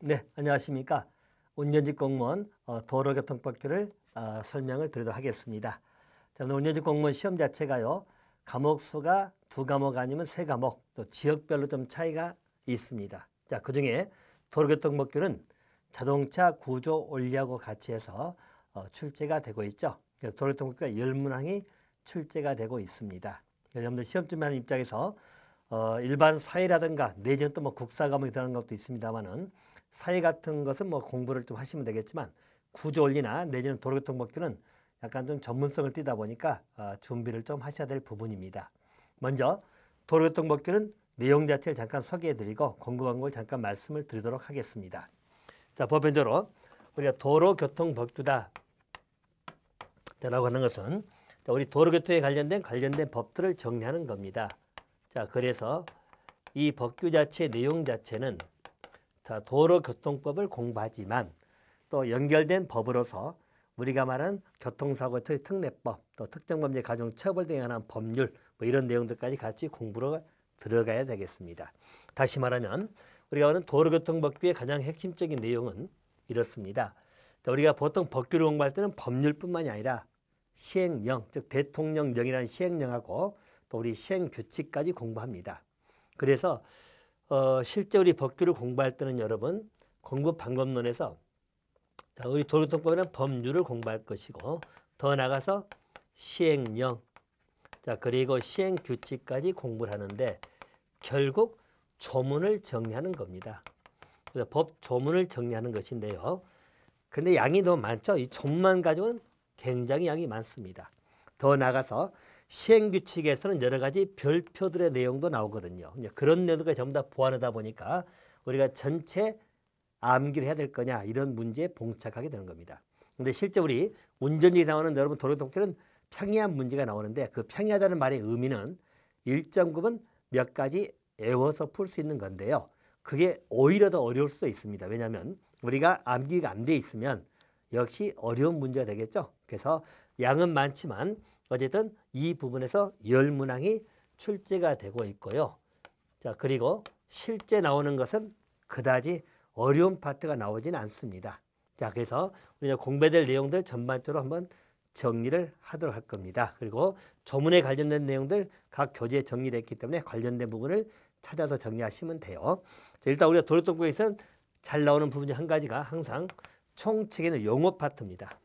네, 안녕하십니까. 운전직 공무원 어, 도로교통법규를 아, 설명을 드리도록 하겠습니다. 자, 운전직 공무원 시험 자체가요. 과목 수가 두 과목 아니면 세 과목, 또 지역별로 좀 차이가 있습니다. 자, 그 중에 도로교통법규는 자동차 구조 원리하고 같이 해서 어, 출제가 되고 있죠. 그래서 도로교통법규가 열 문항이 출제가 되고 있습니다. 여러분들 시험 준비하는 입장에서 어, 일반 사회라든가 내지는 또 뭐 국사 과목이 들는 것도 있습니다만은 사회 같은 것은 뭐 공부를 좀 하시면 되겠지만 구조 원리나 내지는 도로교통법규는 약간 좀 전문성을 띠다 보니까 어, 준비를 좀 하셔야 될 부분입니다. 먼저 도로교통법규는 내용 자체를 잠깐 소개해드리고 궁금한걸 잠깐 말씀을 드리도록 하겠습니다. 자법편적으로 우리가 도로교통법규다 라고 하는 것은 우리 도로교통에 관련된 관련된 법들을 정리하는 겁니다. 자, 그래서 이 법규 자체 내용 자체는 자, 도로교통법을 공부하지만 또 연결된 법으로서 우리가 말하는 교통사고 특례법, 또 특정범죄 가중 처벌 등에 관한 법률 뭐 이런 내용들까지 같이 공부로 들어가야 되겠습니다. 다시 말하면 우리가 하는 도로교통법규의 가장 핵심적인 내용은 이렇습니다. 우리가 보통 법규를 공부할 때는 법률뿐만이 아니라 시행령, 즉 대통령령이라는 시행령하고 또 우리 시행 규칙까지 공부합니다. 그래서 어, 실제 우리 법규를 공부할 때는 여러분 공부 방법론에서 우리 도로통법에는 법률을 공부할 것이고 더 나가서 시행령 자 그리고 시행 규칙까지 공부를 하는데 결국 조문을 정리하는 겁니다. 그래서 법 조문을 정리하는 것인데요. 근데 양이 너무 많죠. 이 조문만 가지고는 굉장히 양이 많습니다. 더 나가서 시행규칙에서는 여러 가지 별표들의 내용도 나오거든요. 그런 내용들 전부 다 보완하다 보니까 우리가 전체 암기를 해야 될 거냐 이런 문제에 봉착하게 되는 겁니다. 근데 실제 우리 운전이 나오는 여러분 도로통계는 평이한 문제가 나오는데 그 평이하다는 말의 의미는 일정 부몇 가지 애워서 풀 수 있는 건데요. 그게 오히려 더 어려울 수도 있습니다. 왜냐하면 우리가 암기가 안 돼 있으면 역시 어려운 문제가 되겠죠. 그래서 양은 많지만 어쨌든 이 부분에서 열 문항이 출제가 되고 있고요. 자, 그리고 실제 나오는 것은 그다지 어려운 파트가 나오진 않습니다. 자, 그래서 우리가 공부될 내용들 전반적으로 한번 정리를 하도록 할 겁니다. 그리고 조문에 관련된 내용들 각 교재에 정리됐기 때문에 관련된 부분을 찾아서 정리하시면 돼요. 자, 일단 우리가 도로동국에서는 잘 나오는 부분 중 한 가지가 항상 총책에는 용어 파트입니다.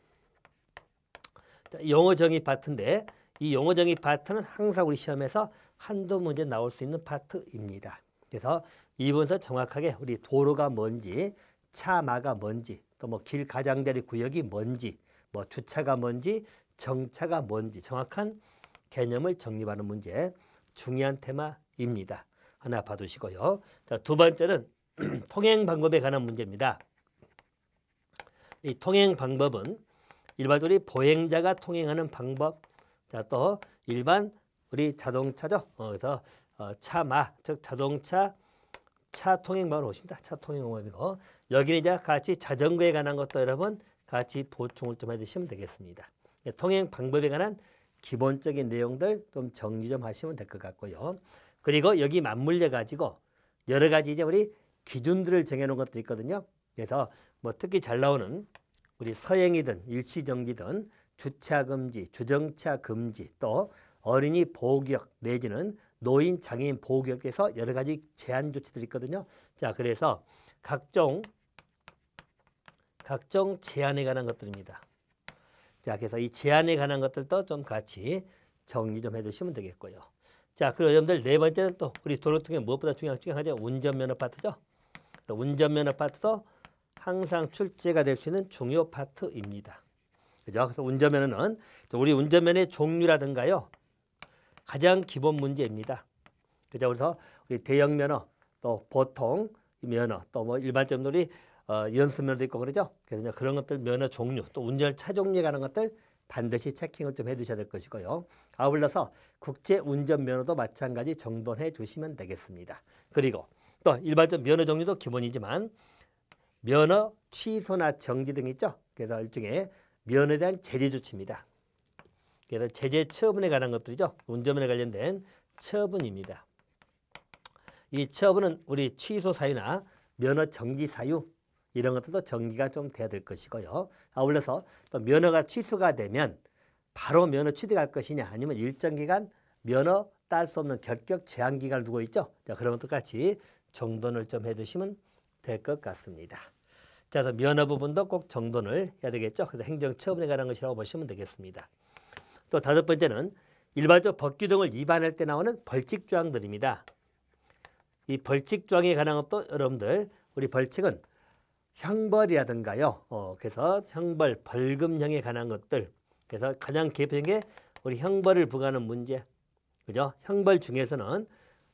영어 정의 파트인데 이 영어 정의 파트는 항상 우리 시험에서 한두 문제 나올 수 있는 파트입니다. 그래서 이분서 정확하게 우리 도로가 뭔지, 차마가 뭔지, 또 뭐 길 가장자리 구역이 뭔지, 뭐 주차가 뭔지, 정차가 뭔지 정확한 개념을 정립하는 문제 중요한 테마입니다. 하나 봐두시고요. 자, 두 번째는 통행 방법에 관한 문제입니다. 이 통행 방법은 일반적으로 보행자가 통행하는 방법. 자, 또 일반 우리 자동차죠. 어, 그래서 어, 차마, 즉 자동차 차 통행만 오십니다. 차 통행 오이고 여기는 이제 같이 자전거에 관한 것도 여러분 같이 보충을 좀 해주시면 되겠습니다. 예, 통행 방법에 관한 기본적인 내용들 좀 정리 좀 하시면 될 것 같고요. 그리고 여기 맞물려 가지고 여러 가지 이제 우리 기준들을 정해놓은 것도 있거든요. 그래서 뭐 특히 잘 나오는 우리 서행이든 일시정지든 주차 금지, 주정차 금지 또 어린이 보호역 내지는 노인, 장애인 보호역에서 여러 가지 제한 조치들이 있거든요. 자, 그래서 각종 각종 제한에 관한 것들입니다. 자, 그래서 이 제한에 관한 것들도 좀 같이 정리 좀 해주시면 되겠고요. 자, 그리고 여러분들 네 번째는 또 우리 도로통에 무엇보다 중요한 중요하죠 운전면허 파트죠. 운전면허 파트도 항상 출제가 될 수 있는 중요 파트입니다. 그죠? 그래서 운전면허는 우리 운전면허의 종류라든가요. 가장 기본 문제입니다. 그죠? 그래서 우리 대형 면허, 또 보통 면허, 또 뭐 일반적으로 우리 어, 연습 면허도 있고 그러죠? 그래서 그런 것들 면허 종류, 또 운전 차 종류에 관한 것들 반드시 체킹을 좀 해두셔야 될 것이고요. 아울러서 국제 운전 면허도 마찬가지 정돈해 주시면 되겠습니다. 그리고 또 일반적 면허 종류도 기본이지만 면허 취소나 정지 등 있죠. 그래서 일종의 면허에 대한 제재 조치입니다. 그래서 제재 처분에 관한 것들이죠. 운전면허 관련된 처분입니다. 이 처분은 우리 취소 사유나 면허 정지 사유 이런 것들도 정기가 좀 돼야 될 것이고요. 아울러서 또 면허가 취소가 되면 바로 면허 취득할 것이냐 아니면 일정 기간 면허 딸 수 없는 결격 제한 기간을 두고 있죠. 자, 그런 것도 같이 정돈을 좀 해주시면 될것 같습니다. 자, 그래서 면허 부분도 꼭 정돈을 해야 되겠죠. 그래서 행정처분에 관한 것이라고 보시면 되겠습니다. 또 다섯 번째는 일반적 법규정을 위반할 때 나오는 벌칙 조항들입니다. 이 벌칙 조항에 관한 것도 여러분들 우리 벌칙은 형벌이라든가요. 어, 그래서 형벌, 벌금형에 관한 것들. 그래서 가장 대표적인 게 우리 형벌을 부과하는 문제. 그죠? 형벌 중에서는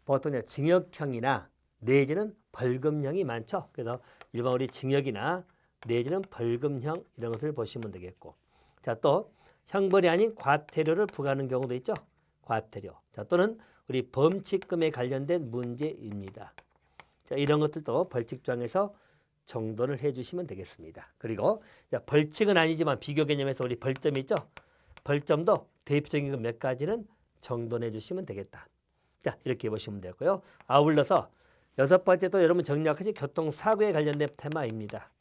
보통 징역형이나 내지는 벌금형이 많죠. 그래서 일반 우리 징역이나 내지는 벌금형 이런 것을 보시면 되겠고 자 또 형벌이 아닌 과태료를 부과하는 경우도 있죠. 과태료 자 또는 우리 범칙금에 관련된 문제입니다. 자 이런 것들도 벌칙조항에서 정돈을 해주시면 되겠습니다. 그리고 자, 벌칙은 아니지만 비교 개념에서 우리 벌점이 있죠. 벌점도 대표적인 것 몇 가지는 정돈해 주시면 되겠다. 자 이렇게 보시면 되고요. 아울러서 여섯 번째 또 여러분 정리하듯이 교통사고에 관련된 테마입니다.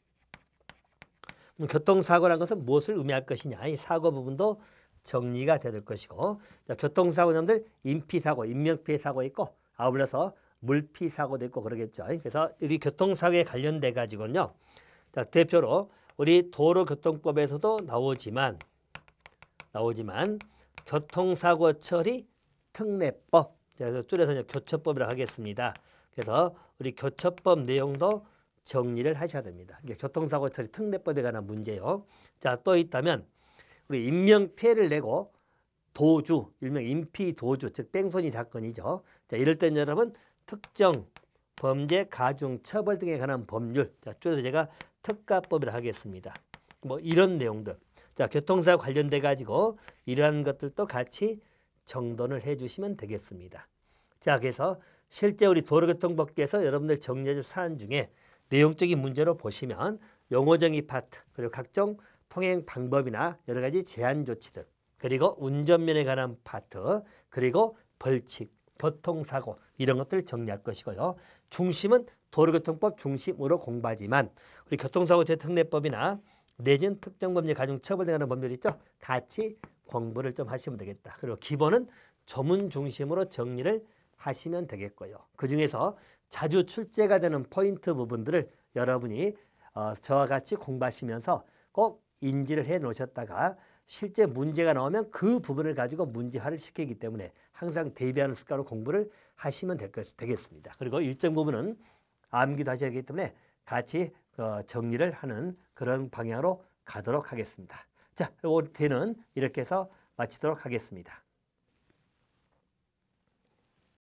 음, 교통사고란 것은 무엇을 의미할 것이냐 이 사고 부분도 정리가 될 것이고 자, 교통사고 놈 인피사고 인명피해 사고 있고 아울러서 물피사고도 있고 그러겠죠. 그래서 이 교통사고에 관련돼 가지고요 대표로 우리 도로교통법에서도 나오지만 나오지만 교통사고 처리 특례법 그래서 줄여서 교처법이라고 하겠습니다. 그래서 우리 교처법 내용도 정리를 하셔야 됩니다. 이게 교통사고 처리 특례법에 관한 문제요. 자, 또 있다면 우리 인명 피해를 내고 도주, 일명 인피 도주, 즉 뺑소니 사건이죠. 자, 이럴 땐 여러분 특정 범죄 가중 처벌 등에 관한 법률. 자, 줄여서 제가 특가법이라 하겠습니다. 뭐 이런 내용들. 자, 교통사 관련돼 가지고 이러한 것들도 같이 정돈을 해 주시면 되겠습니다. 자 그래서 실제 우리 도로교통법규에서 여러분들 정리해줄 사안 중에 내용적인 문제로 보시면 용어정의 파트 그리고 각종 통행 방법이나 여러 가지 제한 조치들 그리고 운전면에 관한 파트 그리고 벌칙 교통사고 이런 것들을 정리할 것이고요. 중심은 도로교통법 중심으로 공부하지만 우리 교통사고 재특례법이나 내진 특정범죄 가중 처벌등하는 법률 있죠. 같이 공부를 좀 하시면 되겠다. 그리고 기본은 조문 중심으로 정리를 하시면 되겠고요. 그 중에서 자주 출제가 되는 포인트 부분들을 여러분이 어, 저와 같이 공부하시면서 꼭 인지를 해 놓으셨다가 실제 문제가 나오면 그 부분을 가지고 문제화를 시키기 때문에 항상 대비하는 습관으로 공부를 하시면 될 것, 되겠습니다. 그리고 일정 부분은 암기도 하셔야 하기 때문에 같이 어, 정리를 하는 그런 방향으로 가도록 하겠습니다. 자, 오늘 는 이렇게 해서 마치도록 하겠습니다.